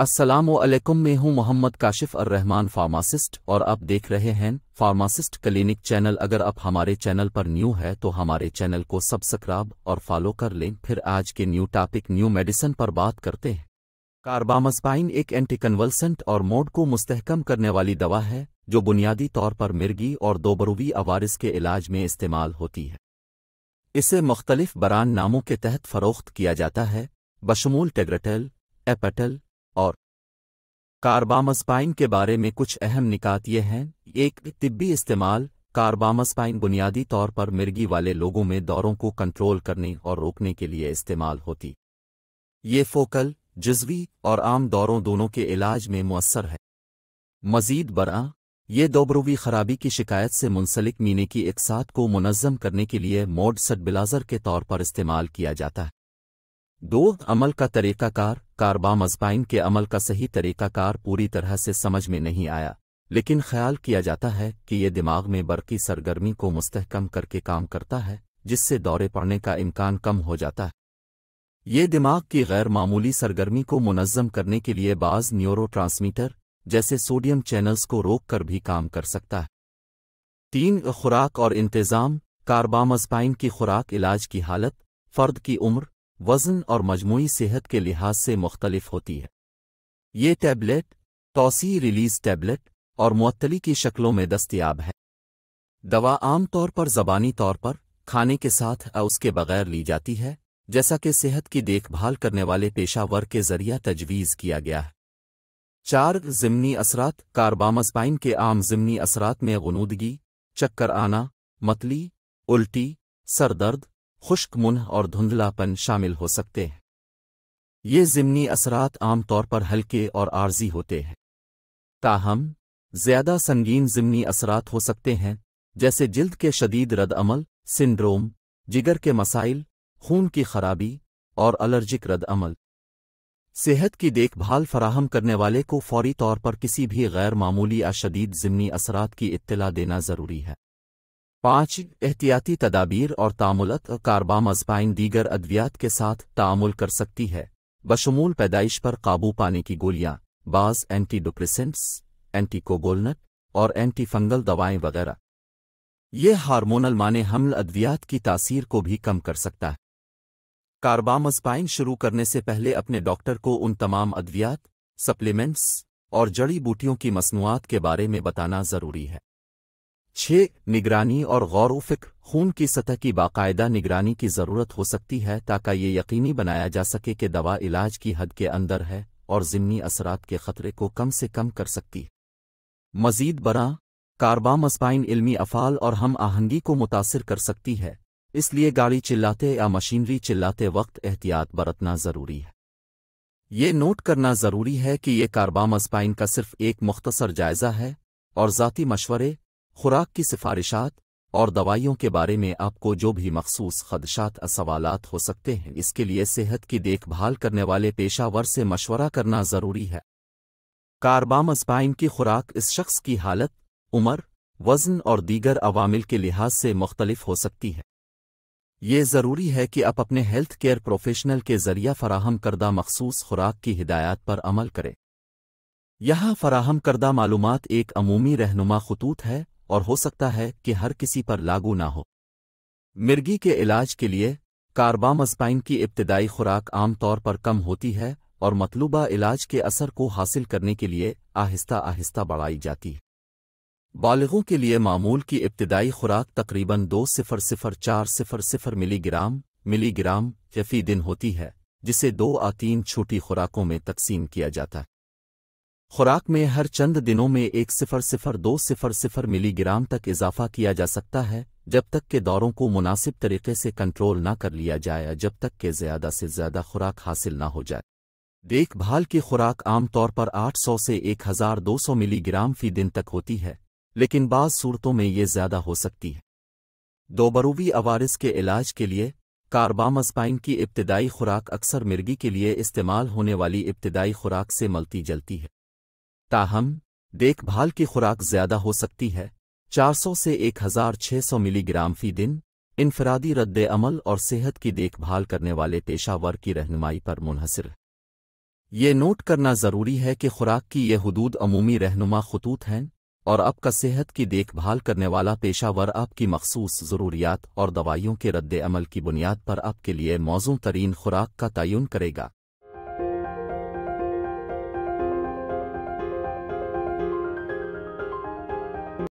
असलम मैं हूं मोहम्मद काशिफ अर रहमान फार्मासिस्ट और आप देख रहे हैं फार्मासिस्ट क्लिनिक चैनल अगर आप हमारे चैनल पर न्यू है तो हमारे चैनल को सब्सक्राइब और फॉलो कर लें फिर आज के न्यू टॉपिक न्यू मेडिसिन पर बात करते हैं कार्बामस्पाइन एक कन्वलसेंट और मोड को मुस्तकम करने वाली दवा है जो बुनियादी तौर पर मिर्गी और दोबरूवी आवारस के इलाज में इस्तेमाल होती है इसे मुख्तलिफ बरान नामों के तहत फरोख्त किया जाता है बशमूल टेग्रेटल एपेटल और कार्बामस्पाइन के बारे में कुछ अहम निकात ये हैं एक तिब्बी इस्तेमाल कार्बामस्पाइन बुनियादी तौर पर मिर्गी वाले लोगों में दौरों को कंट्रोल करने और रोकने के लिए इस्तेमाल होती ये फोकल जज्वी और आम दौरों दोनों के इलाज में मुसर है मजीद बरा ये दोबरूवी खराबी की शिकायत से मुंसलिक मीने की एकसात को मुनज़म करने के लिए मोड सटबिलाजर के तौर पर इस्तेमाल किया जाता है दो अमल का तरीकाकार कारबा मजबाइन के अमल का सही तरीकाकार पूरी तरह से समझ में नहीं आया लेकिन ख्याल किया जाता है कि ये दिमाग में बरकी सरगर्मी को मुस्तहकम करके काम करता है जिससे दौरे पड़ने का इम्कान कम हो जाता है ये दिमाग की गैर मामूली सरगर्मी को मुनज़म करने के लिए बाज़ न्यूरो जैसे सोडियम चैनल्स को रोक कर भी काम कर सकता है तीन खुराक और इंतज़ाम कारबामजपाइन की खुराक इलाज की हालत फ़र्द की उम्र वज़न और मजमू सेहत के लिहाज से मुख्तलिफ होती है ये टैबलेट तोसी रिलीज टैबलेट और मअतली की शक्लों में दस्तियाब है दवा आमतौर पर जबानी तौर पर खाने के साथ या उसके बगैर ली जाती है जैसा कि सेहत की देखभाल करने वाले पेशावर के जरिया तजवीज़ किया गया है चार ज़िमनी असरात कार्बामस्पाइन के आम ज़िमनी असरात में गनूदगी चक्कर आना मतली उल्टी सरदर्द खुश्क मुंह और धुंधलापन शामिल हो सकते हैं ये ज़िमनी असरात आमतौर पर हल्के और आर्जी होते हैं ताहम ज़्यादा संगीन ज़िमनी असरात हो सकते हैं जैसे जिल्द के शदीद रदअमल सिंड्रोम जिगर के मसाइल खून की खराबी और अलर्जिक रदअमल सेहत की देखभाल फराहम करने वाले को फौरी तौर पर किसी भी गैर मामूली या शदीद ज़िमनी असरात की इत्तला देना ज़रूरी है पांच एहतियाती तदाबीर और तामुलत कार्बामजपाइन दीगर अद्वियात के साथ तामुल कर सकती है बशमूल पैदाइश पर काबू पाने की गोलियां बाज एंटी डिप्रेसेंट्स एंटी कोगोलनट और एंटी फंगल दवाएं वगैरह ये हार्मोनल माने हमल अद्वियात की तासीर को भी कम कर सकता है कार्बामजपाइन शुरू करने से पहले अपने डॉक्टर को उन तमाम अद्वियात सप्लीमेंट्स और जड़ी बूटियों की मसनूआत के बारे में बताना ज़रूरी है छः निगरानी और गौर फिक्र खून की सतह की बाकायदा निगरानी की ज़रूरत हो सकती है ताकि ये यकीनी बनाया जा सके कि दवा इलाज की हद के अंदर है और ज़िमनी असरात के ख़तरे को कम से कम कर सकती है मजीद बरा कार्बामस्पाइन इल्मी अफ़ाल और हम आहंगी को मुतासर कर सकती है इसलिए गाड़ी चिल्लाते या मशीनरी चिल्लाते वक्त एहतियात बरतना ज़रूरी है ये नोट करना ज़रूरी है कि ये कार्बामस्पाइन का सिर्फ एक मुख्तसर जायज़ा है और ज़ाती मशवरे खुराक की सिफारिशात और दवाइयों के बारे में आपको जो भी मखसूस खदशात सवालत हो सकते हैं इसके लिए सेहत की देखभाल करने वाले पेशावर से मशवरा करना ज़रूरी है कार्बामजपाइन की खुराक इस शख्स की हालत उम्र वज़न और दीगर अवामिल के लिहाज से मुख्तलिफ हो सकती है ये ज़रूरी है कि आप अपने हेल्थ केयर प्रोफेशनल के ज़रिया फ़राहम करदा मखसूस खुराक की हिदायत पर अमल करें यहाँ फ़राहम करदा मालूम एक अमूमी रहनुमा खतूत है और हो सकता है कि हर किसी पर लागू ना हो मिर्गी के इलाज के लिए कार्बामजपाइन की इब्तदाई खुराक आमतौर पर कम होती है और मतलूबा इलाज के असर को हासिल करने के लिए आहिस्ता आहिस्ता बढ़ाई जाती है बालगों के लिए मामूल की इब्तदाई खुराक तकरीबन दो सिफर सिफर चार सिफर सिफर मिलीग्राम मिलीग्राम फी दिन होती है जिसे दो आ तीन छोटी खुराकों में तकसीम किया जाता है खुराक में हर चंद दिनों में एक सिफर सिफर दो सिफर सिफर मिलीग्राम तक इजाफा किया जा सकता है जब तक के दौरों को मुनासिब तरीके से कंट्रोल न कर लिया जाए जब तक के ज़्यादा से ज़्यादा खुराक हासिल न हो जाए देखभाल की खुराक आमतौर पर 800 से 1200 मिलीग्राम फी दिन तक होती है लेकिन बाज़ सूरतों में ये ज़्यादा हो सकती है दोबरूवी अवारिस के इलाज के लिए कार्बामजपाइन की इब्तदाई खुराक अक्सर मिर्गी के लिए इस्तेमाल होने वाली इब्तदाई खुराक से मलती जलती है ताहम देखभाल की खुराक ज्यादा हो सकती है 400 से 1600 मिलीग्राम फी दिन इनफरादी रद्द अमल और सेहत की देखभाल करने वाले पेशावर की रहनुमाई पर मुनहसर ये नोट करना ज़रूरी है कि खुराक की ये हदूद अमूमी रहनुमा खतूत हैं और आपका सेहत की देखभाल करने वाला पेशावर आपकी मखसूस ज़रूरियात और दवाइयों के रद्द अमल की बुनियाद पर आपके लिए मौजों तरीन खुराक का तयन करेगा